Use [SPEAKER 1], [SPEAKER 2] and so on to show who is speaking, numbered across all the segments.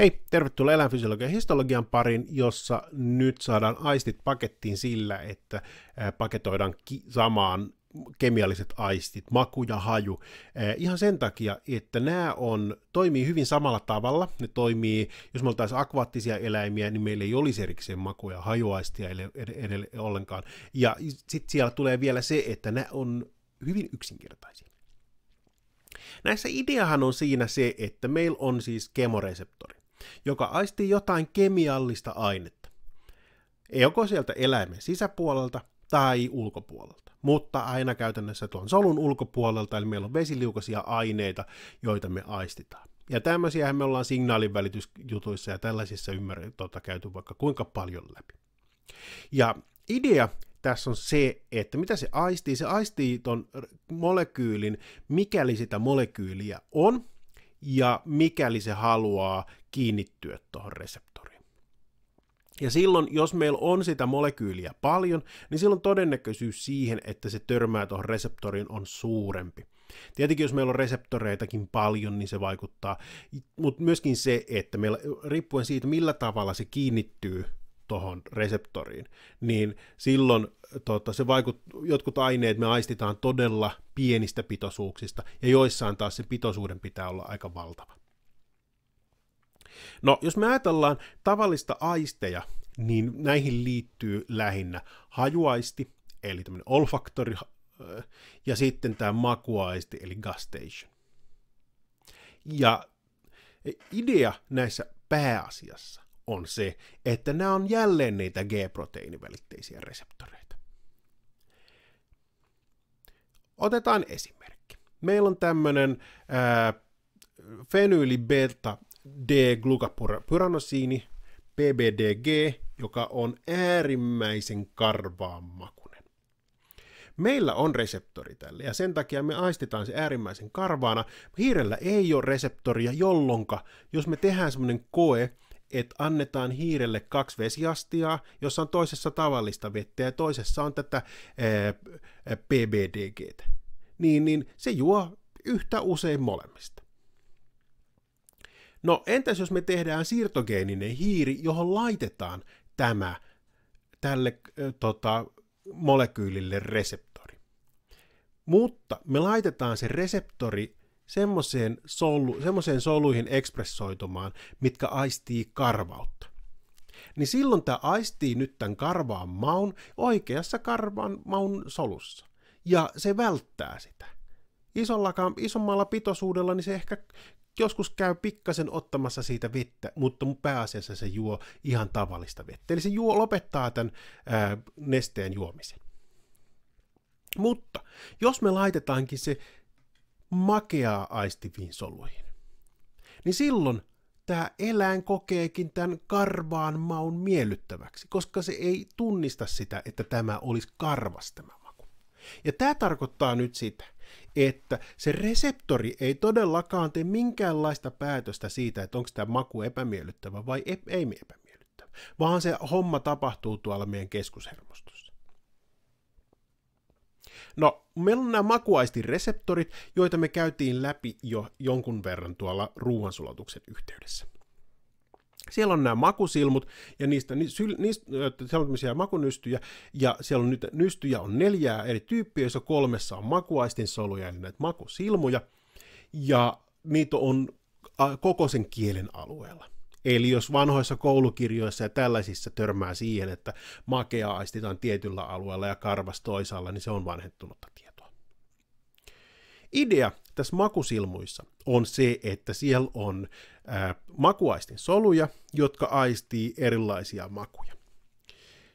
[SPEAKER 1] Hei, tervetuloa eläinfysiologian histologian pariin, jossa nyt saadaan aistit pakettiin sillä, että paketoidaan ki- samaan kemialliset aistit, maku ja haju. Ihan sen takia, että nämä on, toimii hyvin samalla tavalla. Ne toimii, jos me oltaisiin akvaattisia eläimiä, niin meillä ei olisi erikseen maku- ja hajuaistia edelleen ollenkaan. Ja sitten siellä tulee vielä se, että nämä on hyvin yksinkertaisia. Näissä ideahan on siinä se, että meillä on siis kemoreseptori joka aistii jotain kemiallista ainetta. Ei joko sieltä eläimen sisäpuolelta tai ulkopuolelta, mutta aina käytännössä tuon solun ulkopuolelta, eli meillä on vesiliukaisia aineita, joita me aistitaan. Ja tämmöisiä me ollaan signaalivälitysjutuissa ja tällaisissa ymmär- tota, käyty vaikka kuinka paljon läpi. Ja idea tässä on se, että mitä se aistii? Se aistii tuon molekyylin, mikäli sitä molekyyliä on, ja mikäli se haluaa kiinnittyä tuohon reseptoriin. Ja silloin, jos meillä on sitä molekyyliä paljon, niin silloin todennäköisyys siihen, että se törmää tuohon reseptoriin, on suurempi. Tietenkin, jos meillä on reseptoreitakin paljon, niin se vaikuttaa, mutta myöskin se, että meillä, riippuen siitä, millä tavalla se kiinnittyy tuohon reseptoriin, niin silloin tota, se vaikut, jotkut aineet me aistitaan todella pienistä pitoisuuksista, ja joissain taas se pitoisuuden pitää olla aika valtava. No, jos me ajatellaan tavallista aisteja, niin näihin liittyy lähinnä hajuaisti, eli tämmöinen olfaktori, ja sitten tämä makuaisti, eli gustation. Ja idea näissä pääasiassa on se, että nämä on jälleen niitä G-proteiinivälitteisiä reseptoreita. Otetaan esimerkki. Meillä on tämmöinen beta D-glukapyranosiini, PBDG, joka on äärimmäisen karvaan makunen. Meillä on reseptori tälle ja sen takia me aistetaan se äärimmäisen karvaana. Hiirellä ei ole reseptoria, jolloin jos me tehdään semmoinen koe, että annetaan hiirelle kaksi vesiastiaa, jossa on toisessa tavallista vettä ja toisessa on tätä ää, PBDGtä, niin, niin se juo yhtä usein molemmista. No entäs jos me tehdään siirtogeeninen hiiri, johon laitetaan tämä tälle tota, molekyylille reseptori. Mutta me laitetaan se reseptori semmoiseen, solu, semmoiseen soluihin ekspressoitumaan, mitkä aistii karvautta. Niin silloin tämä aistii nyt tämän karvaan maun oikeassa karvaan maun solussa. Ja se välttää sitä. isommalla pitoisuudella niin se ehkä joskus käy pikkasen ottamassa siitä vettä, mutta pääasiassa se juo ihan tavallista vettä. Eli se juo, lopettaa tämän ää, nesteen juomisen. Mutta jos me laitetaankin se makeaa aistiviin soluihin, niin silloin tämä eläin kokeekin tämän karvaan maun miellyttäväksi, koska se ei tunnista sitä, että tämä olisi karvas tämä maku. Ja tämä tarkoittaa nyt sitä, että se reseptori ei todellakaan tee minkäänlaista päätöstä siitä, että onko tämä maku epämiellyttävä vai ep- ei epämiellyttävä, vaan se homma tapahtuu tuolla meidän keskushermostossa. No, meillä on nämä makuaistireseptorit, joita me käytiin läpi jo jonkun verran tuolla ruoansulatuksen yhteydessä. Siellä on nämä makusilmut, ja niistä, niistä, niistä siellä on makunystyjä, ja siellä on nyt nystyjä on neljää eri tyyppiä, joissa kolmessa on makuaistin soluja, eli näitä makusilmuja, ja niitä on koko sen kielen alueella. Eli jos vanhoissa koulukirjoissa ja tällaisissa törmää siihen, että makea aistitaan tietyllä alueella ja karvas toisaalla, niin se on vanhentunutta tietoa. Idea tässä makusilmuissa on se, että siellä on ää, äh, makuaistin soluja, jotka aistii erilaisia makuja.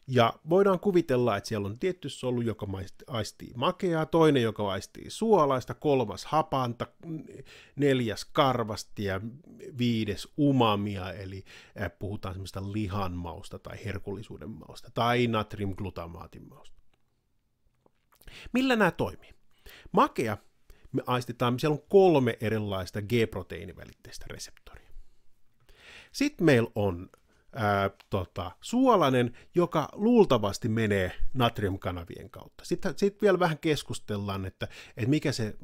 [SPEAKER 1] Ja voidaan kuvitella, että siellä on tietty solu, joka aistii makeaa, toinen, joka aistii suolaista, kolmas hapanta, neljäs karvasti ja viides umamia, eli äh, puhutaan semmoista lihanmausta tai herkullisuuden mausta tai natriumglutamaatin mausta. Millä nämä toimii? Makea me aistetaan, siellä on kolme erilaista G-proteiinivälitteistä reseptoria. Sitten meillä on ää, tota, suolainen, joka luultavasti menee natriumkanavien kautta. Sitten sit vielä vähän keskustellaan, että, että mikä se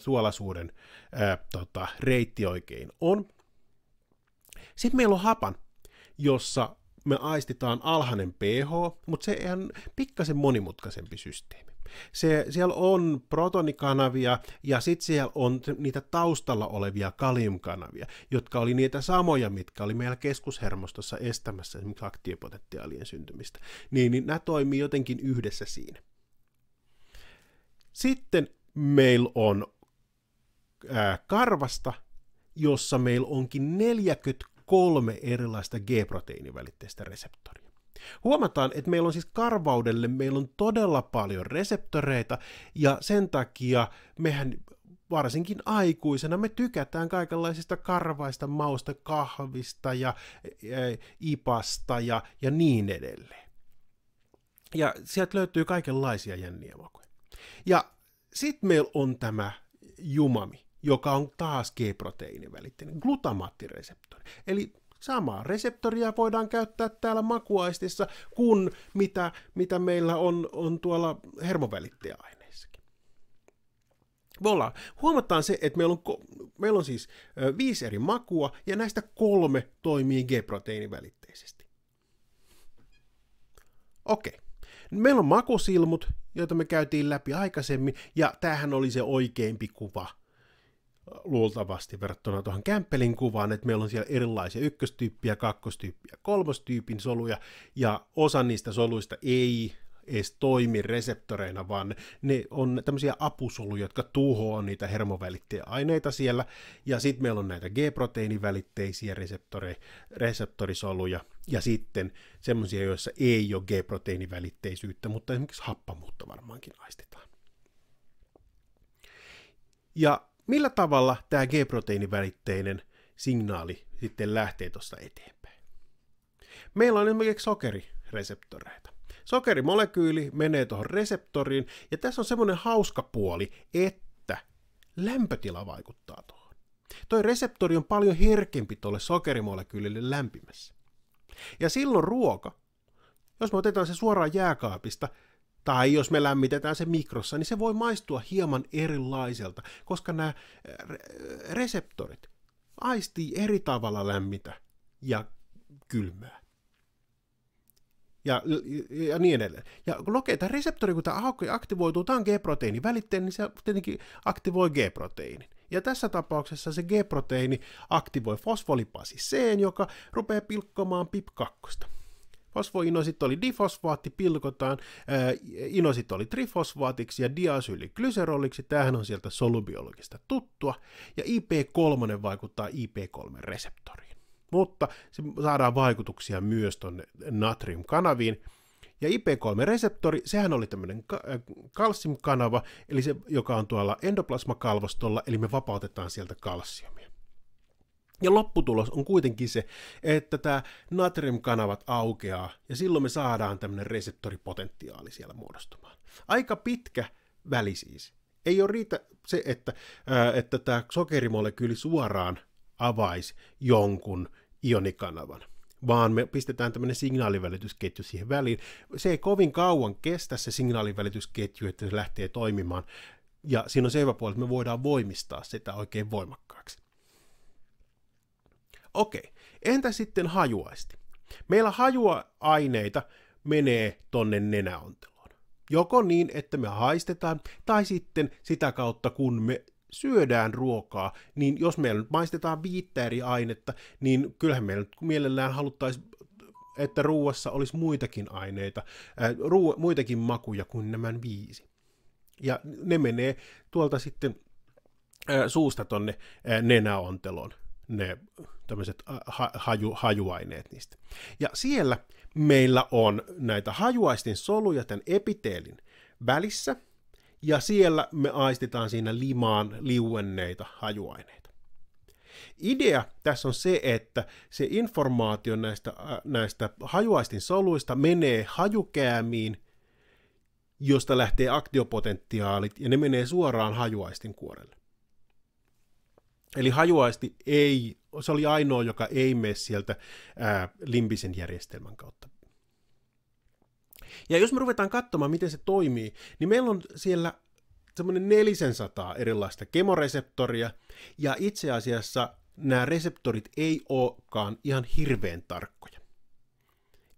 [SPEAKER 1] suolaisuuden ää, tota, reitti oikein on. Sitten meillä on hapan, jossa me aistitaan alhainen pH, mutta se on pikkasen monimutkaisempi systeemi. Se, siellä on protonikanavia ja sitten siellä on niitä taustalla olevia kaliumkanavia, jotka oli niitä samoja, mitkä oli meillä keskushermostossa estämässä esimerkiksi aktiopotentiaalien syntymistä. Niin, niin nämä toimii jotenkin yhdessä siinä. Sitten meillä on ää, karvasta, jossa meillä onkin 43 erilaista G-proteiinivälitteistä reseptoria. Huomataan, että meillä on siis karvaudelle, meillä on todella paljon reseptoreita ja sen takia mehän varsinkin aikuisena me tykätään kaikenlaisista karvaista mausta, kahvista ja e, ipasta ja, ja niin edelleen. Ja sieltä löytyy kaikenlaisia jänniä makuja. Ja sitten meillä on tämä jumami, joka on taas G-proteiinivälitteinen glutamaattireseptori. Eli Samaa reseptoria voidaan käyttää täällä makuaistissa kuin mitä, mitä meillä on, on tuolla hermovälittäjäaineissakin. Me huomataan se, että meillä on, meillä on siis viisi eri makua ja näistä kolme toimii G-proteiinivälitteisesti. Okei. Okay. Meillä on makusilmut, joita me käytiin läpi aikaisemmin, ja tämähän oli se oikeampi kuva luultavasti verrattuna tuohon Kämppelin kuvaan, että meillä on siellä erilaisia ykköstyyppiä, kakkostyyppiä, kolmostyypin soluja, ja osa niistä soluista ei edes toimi reseptoreina, vaan ne on tämmöisiä apusoluja, jotka tuhoaa niitä aineita siellä, ja sitten meillä on näitä G-proteiinivälitteisiä reseptori, reseptorisoluja, ja sitten semmoisia, joissa ei ole G-proteiinivälitteisyyttä, mutta esimerkiksi happamuutta varmaankin aistetaan. Ja millä tavalla tämä G-proteiinivälitteinen signaali sitten lähtee tuosta eteenpäin. Meillä on esimerkiksi sokerireseptoreita. Sokerimolekyyli menee tuohon reseptoriin, ja tässä on semmoinen hauska puoli, että lämpötila vaikuttaa tuohon. Toi reseptori on paljon herkempi tuolle sokerimolekyylille lämpimässä. Ja silloin ruoka, jos me otetaan se suoraan jääkaapista, tai jos me lämmitetään se mikrossa, niin se voi maistua hieman erilaiselta, koska nämä reseptorit aistii eri tavalla lämmitä ja kylmää. Ja, ja niin edelleen. Ja okei, tämä reseptori, kun tämä aktivoituu, tämä on G-proteiini välitteen, niin se tietenkin aktivoi G-proteiinin. Ja tässä tapauksessa se G-proteiini aktivoi fosfolipasi C, joka rupeaa pilkkomaan PIP2. Fosfoinositoli difosfaatti pilkotaan, inositoli trifosfaatiksi ja diasyyliglyseroliksi, tämähän on sieltä solubiologista tuttua, ja IP3 vaikuttaa IP3-reseptoriin. Mutta se saadaan vaikutuksia myös tuonne natriumkanaviin, ja IP3-reseptori, sehän oli tämmöinen kalsiumkanava, eli se, joka on tuolla endoplasmakalvostolla, eli me vapautetaan sieltä kalsiumia. Ja lopputulos on kuitenkin se, että tämä natriumkanavat aukeaa ja silloin me saadaan tämmöinen reseptoripotentiaali siellä muodostumaan. Aika pitkä väli siis. Ei ole riitä se, että, että tämä sokerimolekyyli suoraan avaisi jonkun ionikanavan, vaan me pistetään tämmöinen signaalivälitysketju siihen väliin. Se ei kovin kauan kestä se signaalivälitysketju, että se lähtee toimimaan. Ja siinä on se hyvä puoli, että me voidaan voimistaa sitä oikein voimakkaaksi. Okei, entä sitten hajuaisti? Meillä hajuaineita menee tonne nenäonteloon. Joko niin, että me haistetaan, tai sitten sitä kautta, kun me syödään ruokaa, niin jos meillä nyt maistetaan viittä eri ainetta, niin kyllähän meillä nyt mielellään haluttaisiin että ruuassa olisi muitakin aineita, äh, ruu, muitakin makuja kuin nämä viisi. Ja ne menee tuolta sitten äh, suusta tonne äh, nenäonteloon ne tämmöiset äh, haju, hajuaineet niistä. Ja siellä meillä on näitä hajuaistin soluja tämän epiteelin välissä, ja siellä me aistitaan siinä limaan liuenneita hajuaineita. Idea tässä on se, että se informaatio näistä, äh, näistä hajuaistin soluista menee hajukäämiin, josta lähtee aktiopotentiaalit, ja ne menee suoraan hajuaistin kuorelle. Eli hajuaisti ei, se oli ainoa, joka ei mene sieltä ää, limbisen järjestelmän kautta. Ja jos me ruvetaan katsomaan, miten se toimii, niin meillä on siellä semmoinen 400 erilaista kemoreseptoria, ja itse asiassa nämä reseptorit ei olekaan ihan hirveän tarkkoja.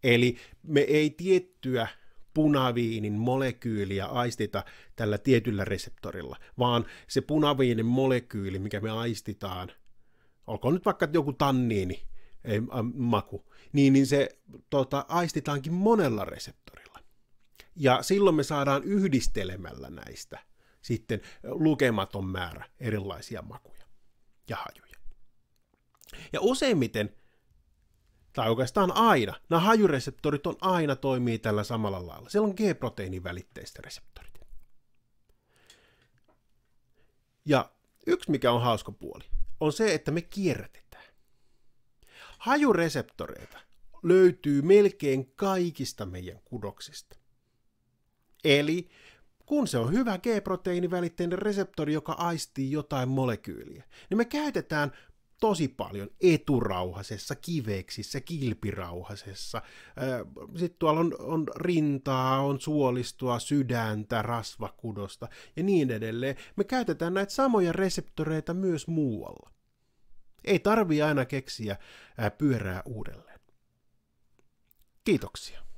[SPEAKER 1] Eli me ei tiettyä punaviinin molekyyliä aistita tällä tietyllä reseptorilla, vaan se punaviinin molekyyli, mikä me aistitaan, olkoon nyt vaikka joku tanniini, ei, ä, äh, maku, niin, niin se tota, aistitaankin monella reseptorilla. Ja silloin me saadaan yhdistelemällä näistä sitten lukematon määrä erilaisia makuja ja hajuja. Ja useimmiten tai oikeastaan aina, nämä hajureseptorit on aina toimii tällä samalla lailla. Siellä on G-proteiinin välitteistä reseptorit. Ja yksi mikä on hauska puoli, on se, että me kierrätetään. Hajureseptoreita löytyy melkein kaikista meidän kudoksista. Eli kun se on hyvä G-proteiinivälitteinen reseptori, joka aistii jotain molekyyliä, niin me käytetään tosi paljon eturauhasessa, kiveksissä, kilpirauhasessa. Sitten tuolla on, on rintaa, on suolistoa, sydäntä, rasvakudosta ja niin edelleen. Me käytetään näitä samoja reseptoreita myös muualla. Ei tarvi aina keksiä pyörää uudelleen. Kiitoksia.